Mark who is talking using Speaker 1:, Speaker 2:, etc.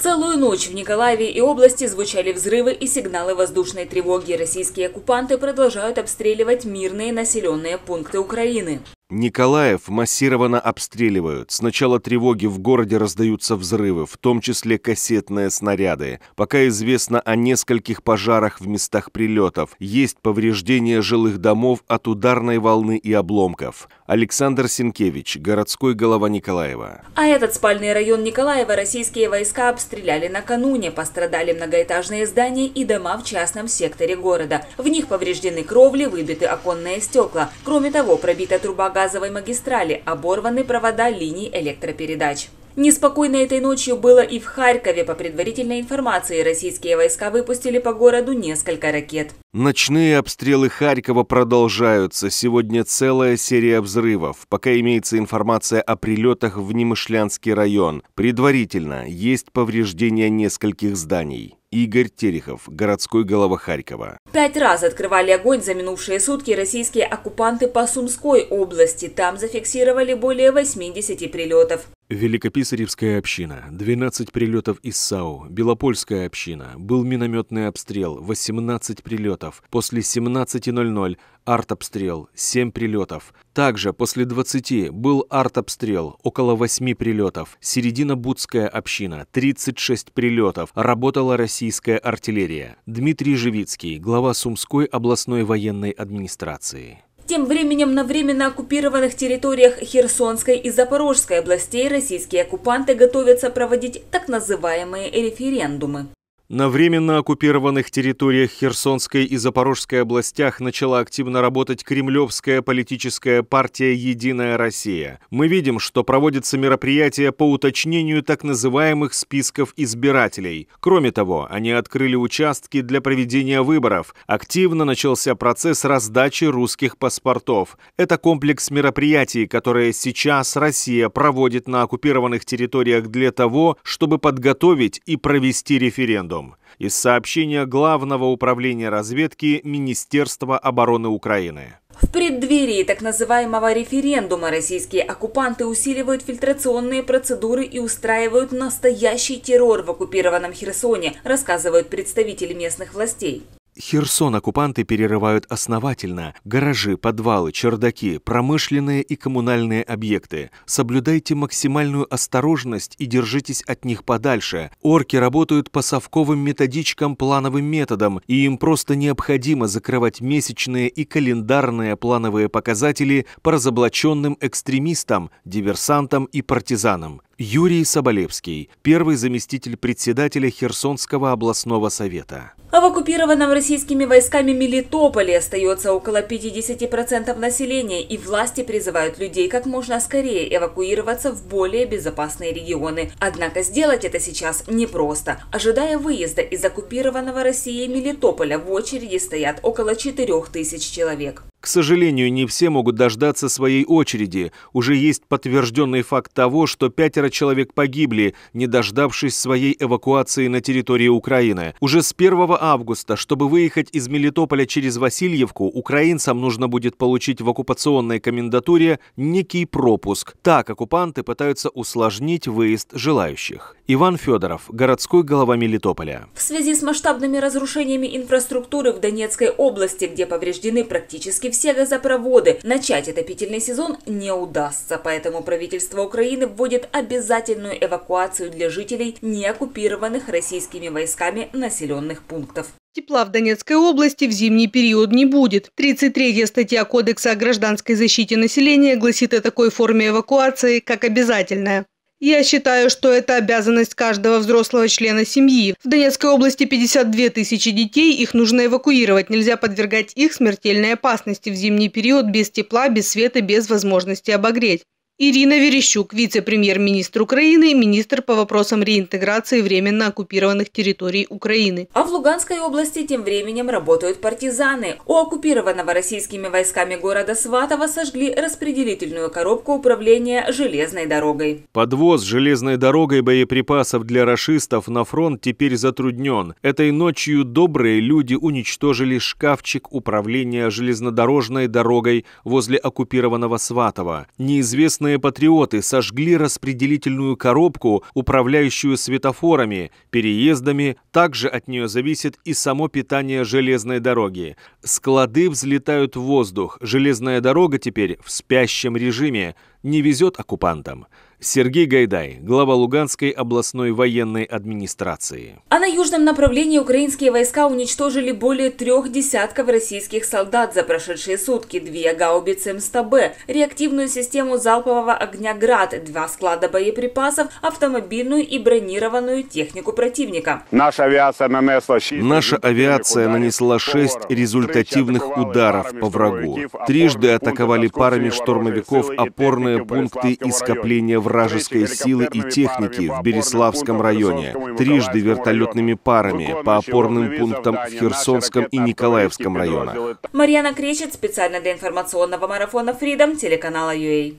Speaker 1: Целую ночь в Николаеве и области звучали взрывы и сигналы воздушной тревоги. Российские оккупанты продолжают обстреливать мирные населенные пункты Украины.
Speaker 2: Николаев массированно обстреливают. Сначала тревоги в городе раздаются взрывы, в том числе кассетные снаряды. Пока известно о нескольких пожарах в местах прилетов. Есть повреждения жилых домов от ударной волны и обломков. Александр Синкевич, городской голова Николаева.
Speaker 1: А этот спальный район Николаева российские войска обстреляли накануне. Пострадали многоэтажные здания и дома в частном секторе города. В них повреждены кровли, выбиты оконные стекла. Кроме того, пробита труба газовой магистрали, оборваны провода линий электропередач. Неспокойно этой ночью было и в Харькове. По предварительной информации, российские войска выпустили по городу несколько ракет.
Speaker 2: Ночные обстрелы Харькова продолжаются. Сегодня целая серия взрывов. Пока имеется информация о прилетах в Немышлянский район. Предварительно есть повреждения нескольких зданий. Игорь Терехов, городской голова Харькова.
Speaker 1: Пять раз открывали огонь за минувшие сутки российские оккупанты по Сумской области. Там зафиксировали более 80 прилетов.
Speaker 2: Великописаревская община, 12 прилетов из САУ, Белопольская община, был минометный обстрел, 18 прилетов, после 17.00 артобстрел, 7 прилетов. Также после 20 был артобстрел, около 8 прилетов, середина Будская община, 36 прилетов, работала российская артиллерия. Дмитрий Живицкий, глава Сумской областной военной администрации.
Speaker 1: Тем временем на временно оккупированных территориях Херсонской и Запорожской областей российские оккупанты готовятся проводить так называемые референдумы.
Speaker 2: На временно оккупированных территориях Херсонской и Запорожской областях начала активно работать кремлевская политическая партия «Единая Россия». Мы видим, что проводятся мероприятия по уточнению так называемых списков избирателей. Кроме того, они открыли участки для проведения выборов. Активно начался процесс раздачи русских паспортов. Это комплекс мероприятий, которые сейчас Россия проводит на оккупированных территориях для того, чтобы подготовить и провести референдум годом из сообщения Главного управления разведки Министерства обороны Украины.
Speaker 1: В преддверии так называемого референдума российские оккупанты усиливают фильтрационные процедуры и устраивают настоящий террор в оккупированном Херсоне, рассказывают представители местных властей.
Speaker 2: Херсон оккупанты перерывают основательно. Гаражи, подвалы, чердаки, промышленные и коммунальные объекты. Соблюдайте максимальную осторожность и держитесь от них подальше. Орки работают по совковым методичкам плановым методом, и им просто необходимо закрывать месячные и календарные плановые показатели по разоблаченным экстремистам, диверсантам и партизанам. Юрий Соболевский, первый заместитель председателя Херсонского областного совета.
Speaker 1: А в оккупированном российскими войсками Мелитополе остается около 50% населения, и власти призывают людей как можно скорее эвакуироваться в более безопасные регионы. Однако сделать это сейчас непросто. Ожидая выезда из оккупированного России Мелитополя, в очереди стоят около 4 тысяч человек.
Speaker 2: К сожалению, не все могут дождаться своей очереди. Уже есть подтвержденный факт того, что пятеро человек погибли, не дождавшись своей эвакуации на территории Украины. Уже с 1 августа, чтобы выехать из Мелитополя через Васильевку, украинцам нужно будет получить в оккупационной комендатуре некий пропуск. Так оккупанты пытаются усложнить выезд желающих. Иван Федоров, городской глава Мелитополя.
Speaker 1: В связи с масштабными разрушениями инфраструктуры в Донецкой области, где повреждены практически все газопроводы. Начать отопительный сезон не удастся, поэтому правительство Украины вводит обязательную эвакуацию для жителей неоккупированных российскими войсками населенных пунктов. Тепла в Донецкой области в зимний период не будет. 33-я статья Кодекса о гражданской защите населения гласит о такой форме эвакуации, как обязательная. Я считаю, что это обязанность каждого взрослого члена семьи. В Донецкой области 52 тысячи детей, их нужно эвакуировать. Нельзя подвергать их смертельной опасности в зимний период без тепла, без света, без возможности обогреть. Ирина Верещук, вице-премьер-министр Украины, министр по вопросам реинтеграции временно оккупированных территорий Украины. А в Луганской области тем временем работают партизаны. У оккупированного российскими войсками города Сватова сожгли распределительную коробку управления железной дорогой.
Speaker 2: Подвоз железной дорогой боеприпасов для рашистов на фронт теперь затруднен. Этой ночью добрые люди уничтожили шкафчик управления железнодорожной дорогой возле оккупированного Сватова. Неизвестно Местные патриоты сожгли распределительную коробку, управляющую светофорами, переездами. Также от нее зависит и само питание железной дороги. Склады взлетают в воздух. Железная дорога теперь в спящем режиме. Не везет оккупантам. Сергей Гайдай, глава Луганской областной военной администрации.
Speaker 1: А на южном направлении украинские войска уничтожили более трех десятков российских солдат за прошедшие сутки. Две гаубицы МСТБ, реактивную систему залпового огня «Град», два склада боеприпасов, автомобильную и бронированную технику противника.
Speaker 2: Наша авиация нанесла... Наша авиация нанесла шесть результативных ударов по врагу. А Трижды атаковали парами штурмовиков опорные опорные пункты и скопления вражеской силы и техники в Береславском районе, трижды вертолетными парами по опорным пунктам в Херсонском и Николаевском районах.
Speaker 1: Марьяна Кречет специально для информационного марафона Freedom телеканала UA.